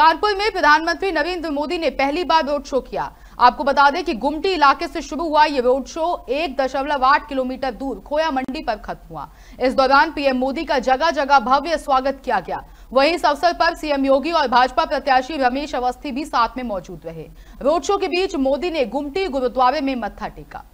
कानपुर में प्रधानमंत्री नरेंद्र मोदी ने पहली बार रोड शो किया आपको बता दें कि गुमटी इलाके से शुरू हुआ यह रोड शो एक दशमलव आठ किलोमीटर दूर खोया मंडी पर खत्म हुआ इस दौरान पीएम मोदी का जगह जगह भव्य स्वागत किया गया वहीं इस अवसर पर सीएम योगी और भाजपा प्रत्याशी रमेश अवस्थी भी साथ में मौजूद रहे रोड शो के बीच मोदी ने गुमटी गुरुद्वारे में मत्था टेका